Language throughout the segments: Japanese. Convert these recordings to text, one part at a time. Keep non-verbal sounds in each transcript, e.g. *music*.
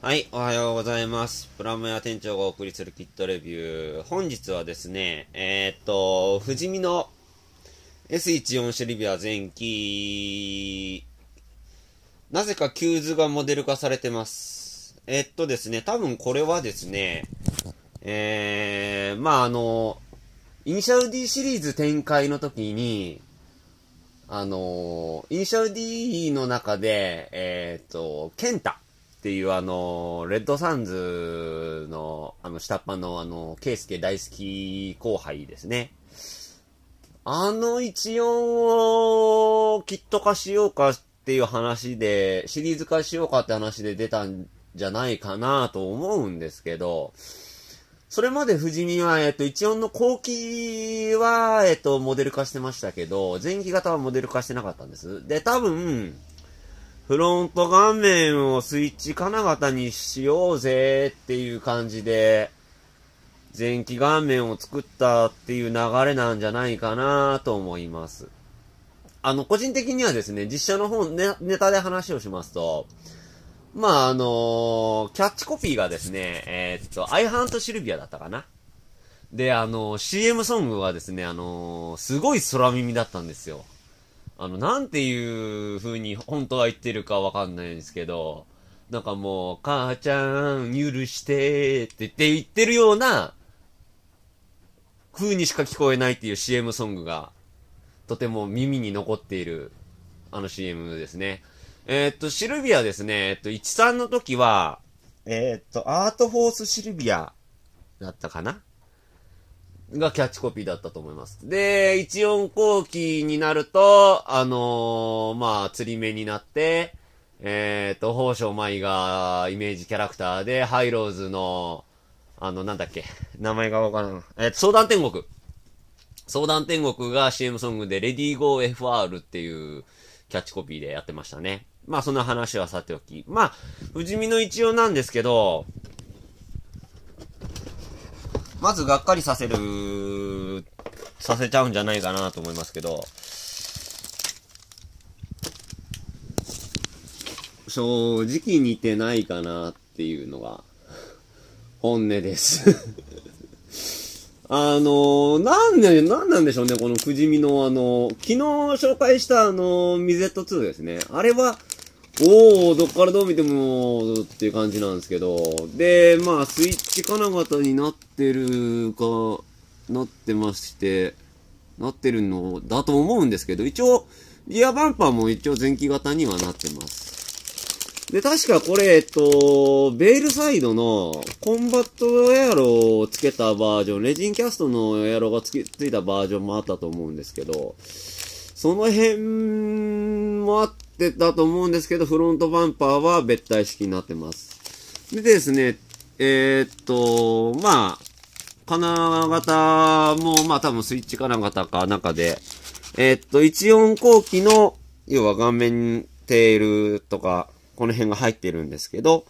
はい、おはようございます。プラム屋店長がお送りするキットレビュー。本日はですね、えー、っと、富士見の S14 シルビア前期、なぜかー図がモデル化されてます。えー、っとですね、多分これはですね、えー、まああの、イニシャル D シリーズ展開の時に、あの、イニシャル D の中で、えー、っと、ケンタ。っていう、あの、レッドサンズの、あの、下っ端の、あの、ケイスケ大好き後輩ですね。あの一音を、キット化しようかっていう話で、シリーズ化しようかって話で出たんじゃないかなと思うんですけど、それまで富士見は、えっと、一音の後期は、えっと、モデル化してましたけど、前期型はモデル化してなかったんです。で、多分、フロント画面をスイッチ金型にしようぜっていう感じで、前期画面を作ったっていう流れなんじゃないかなと思います。あの、個人的にはですね、実写の方ネ、ネタで話をしますと、まあ、あのー、キャッチコピーがですね、えー、っと、アイハントシルビアだったかな。で、あのー、CM ソングはですね、あのすごい空耳だったんですよ。あの、なんていう風に本当は言ってるかわかんないんですけど、なんかもう、母ちゃん、許してって言って言ってるような、風にしか聞こえないっていう CM ソングが、とても耳に残っている、あの CM ですね。えー、っと、シルビアですね、えっと、13の時は、えー、っと、アートフォースシルビアだったかながキャッチコピーだったと思います。で、一音後期になると、あのー、まあ、釣り目になって、えっ、ー、と、宝生舞がイメージキャラクターで、ハイローズの、あの、なんだっけ、名前がわからん。えっ、ー、と、相談天国。相談天国が CM ソングで、レディーゴー FR っていうキャッチコピーでやってましたね。まあ、その話はさておき。まあ、不死身の一応なんですけど、まずがっかりさせる、させちゃうんじゃないかなと思いますけど、正直似てないかなっていうのが、本音です *laughs* あのなんで、なんなんでしょうね、このくじみのあの昨日紹介したあのミゼット2ですね。あれは、おー、どっからどう見ても、っていう感じなんですけど。で、まあ、スイッチ金型になってるか、なってまして、なってるのだと思うんですけど、一応、リアバンパーも一応前期型にはなってます。で、確かこれ、えっと、ベールサイドのコンバットエアロをつけたバージョン、レジンキャストのエアロがつけついたバージョンもあったと思うんですけど、その辺もあって、ってたと思うんですけど、フロントバンパーは別体式になってます。でですね、えー、っと、まあ、金型も、まあ多分スイッチ金型か中で、えー、っと、14後期の、要は顔面テールとか、この辺が入ってるんですけど、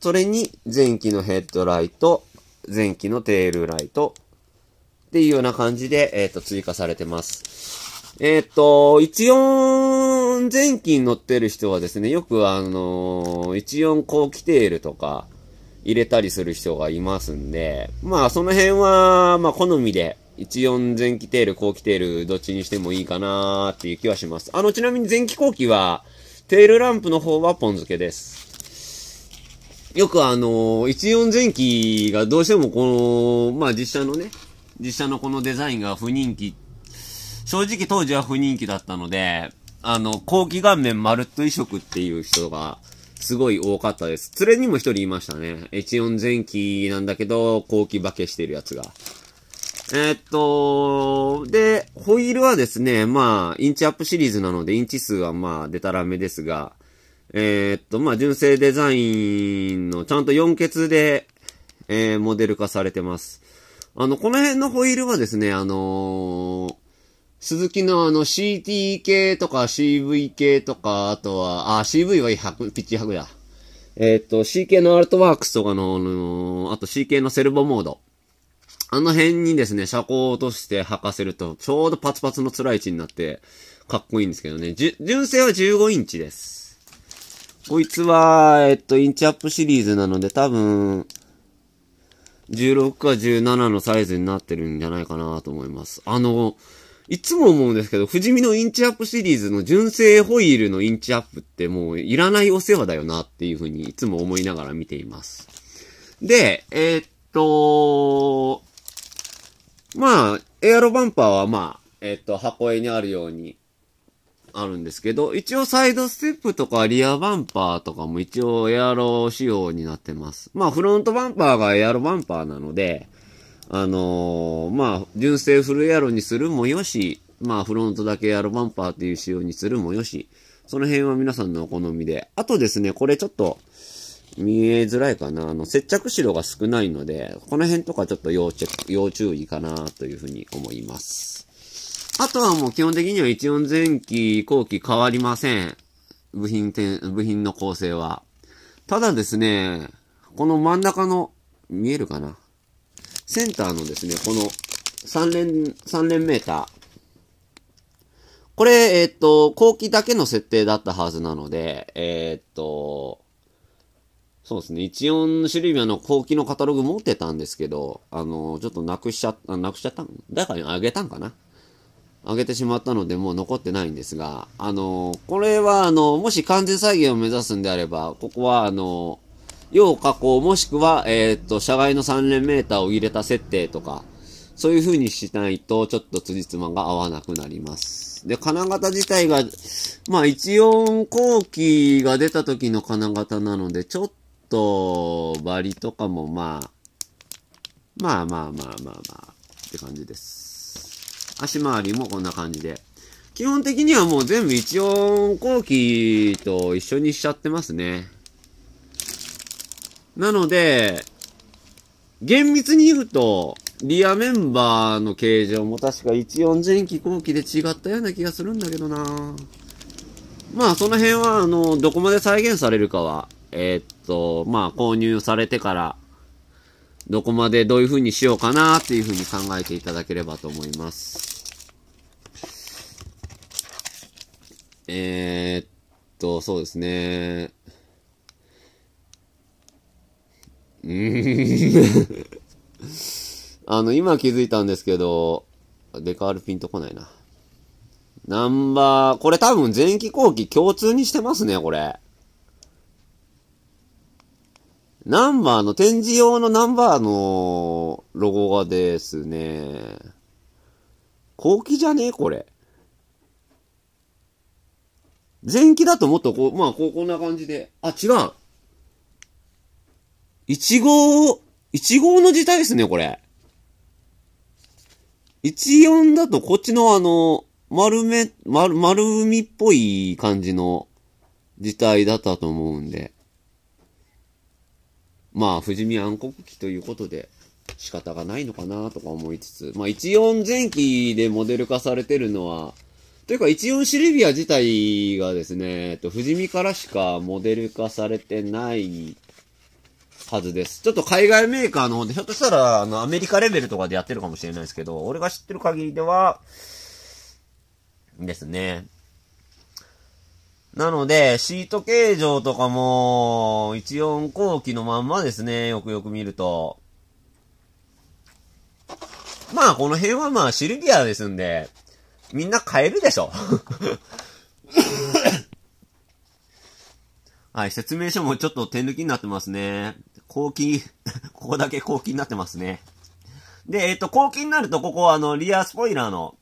それに前期のヘッドライト、前期のテールライト、っていうような感じで、えー、っと、追加されてます。えー、っと、14前期に乗ってる人はですね、よくあのー、14後期テールとか入れたりする人がいますんで、まあその辺は、まあ好みで、14前期テール、後期テール、どっちにしてもいいかなーっていう気はします。あの、ちなみに前期後期は、テールランプの方はポン付けです。よくあのー、14前期がどうしてもこの、まあ実写のね、実写のこのデザインが不人気っ正直当時は不人気だったので、あの、後期顔面丸っと移植っていう人が、すごい多かったです。連れにも一人いましたね。H4 前期なんだけど、後期化けしてるやつが。えー、っと、で、ホイールはですね、まあ、インチアップシリーズなので、インチ数はまあ、でたらめですが、えー、っと、まあ、純正デザインの、ちゃんと4欠で、えー、モデル化されてます。あの、この辺のホイールはですね、あのー鈴木のあの CT 系とか CV 系とか、あとは、あ、CV は100、ピッチ100だ。えっ、と、CK のアルトワークスとかの、あのー、あと CK のセルボモード。あの辺にですね、車高を落として履かせると、ちょうどパツパツの辛い位置になって、かっこいいんですけどね。純正は15インチです。こいつは、えっと、インチアップシリーズなので、多分、16か17のサイズになってるんじゃないかなと思います。あのいつも思うんですけど、富士見のインチアップシリーズの純正ホイールのインチアップってもういらないお世話だよなっていうふうにいつも思いながら見ています。で、えー、っと、まあ、エアロバンパーはまあ、えー、っと、箱絵にあるようにあるんですけど、一応サイドステップとかリアバンパーとかも一応エアロ仕様になってます。まあフロントバンパーがエアロバンパーなので、あのー、まあ、純正フルエアロにするもよし、まあ、フロントだけエアロバンパーっていう仕様にするもよし、その辺は皆さんのお好みで。あとですね、これちょっと、見えづらいかな。あの、接着白が少ないので、この辺とかちょっと要チェック、要注意かなというふうに思います。あとはもう基本的には14前期後期変わりません。部品点、部品の構成は。ただですね、この真ん中の、見えるかなセンターのですね、この3連、3連メーター。これ、えっ、ー、と、後期だけの設定だったはずなので、えっ、ー、と、そうですね、14種類目の後期のカタログ持ってたんですけど、あの、ちょっとなくしちゃった、なくしちゃったんだからあげたんかなあげてしまったので、もう残ってないんですが、あの、これは、あの、もし完全再現を目指すんであれば、ここは、あの、要加工もしくは、えっ、と、社外の3連メーターを入れた設定とか、そういう風にしないと、ちょっと辻褄が合わなくなります。で、金型自体が、まあ、14後期が出た時の金型なので、ちょっと、バリとかも、まあ、まあまあまあまあまあ、って感じです。足回りもこんな感じで。基本的にはもう全部一音後期と一緒にしちゃってますね。なので、厳密に言うと、リアメンバーの形状も確か1 4前期後期で違ったような気がするんだけどなまあその辺は、あの、どこまで再現されるかは、えー、っと、まあ購入されてから、どこまでどういう風にしようかなっていう風に考えていただければと思います。えー、っと、そうですね。うーん *laughs* あの、今気づいたんですけど、デカールピンとこないな。ナンバー、これ多分前期後期共通にしてますね、これ。ナンバーの、展示用のナンバーのロゴがですね、後期じゃねえこれ。前期だともっとこう、まあこう、こんな感じで。あ、違う1号、1号の字体ですね、これ。14だとこっちのあの、丸め、丸、丸みっぽい感じの字体だったと思うんで。まあ、富士見暗黒期ということで仕方がないのかなとか思いつつ。まあ、14前期でモデル化されてるのは、というか14シルビア自体がですね、えっと、富士見からしかモデル化されてないはずです。ちょっと海外メーカーの方で、ひょっとしたら、あの、アメリカレベルとかでやってるかもしれないですけど、俺が知ってる限りでは、ですね。なので、シート形状とかも、14後期のまんまですね、よくよく見ると。まあ、この辺はまあ、シルビアですんで、みんな買えるでしょはい、説明書もちょっと手抜きになってますね。後期、*laughs* ここだけ後期になってますね。で、えっ、と、後期になると、ここ、はあの、リアスポイラーの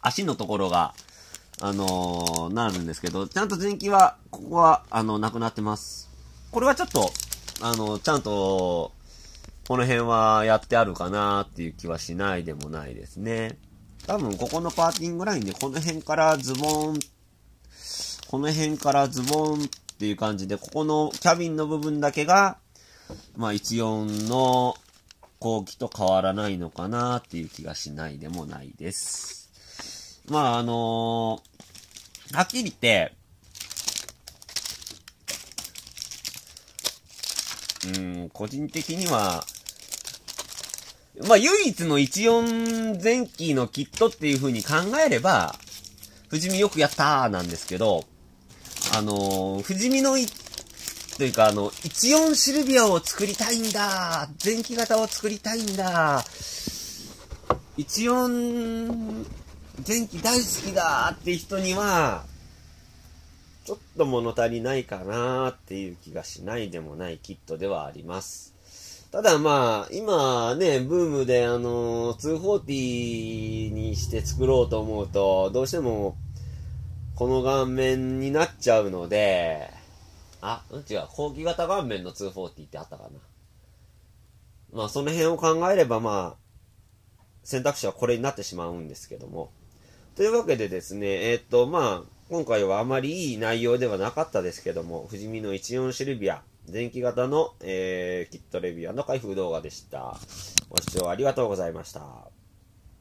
足のところが、あのー、なるんですけど、ちゃんと前期は、ここは、あの、なくなってます。これはちょっと、あの、ちゃんと、この辺はやってあるかなっていう気はしないでもないですね。多分、ここのパーキングラインで、この辺からズボン、この辺からズボンっていう感じで、ここのキャビンの部分だけが、まあ、14の後期と変わらないのかなっていう気がしないでもないです。まあ、あのー、はっきり言って、うん、個人的には、まあ、唯一の14前期のキットっていう風に考えれば、富士見よくやったーなんですけど、あの、不死身のい、というか、あの、14シルビアを作りたいんだ前期型を作りたいんだ14前期大好きだって人には、ちょっと物足りないかなっていう気がしないでもないキットではあります。ただまあ、今ね、ブームであの、240にして作ろうと思うと、どうしてもこの顔面になっちゃうので、あ、うん違う、後期型顔面の240ってあったかな。まあその辺を考えればまあ、選択肢はこれになってしまうんですけども。というわけでですね、えー、っとまあ、今回はあまりいい内容ではなかったですけども、富士見の14シルビア、前期型の、えー、キットレビュの開封動画でした。ご視聴ありがとうございました。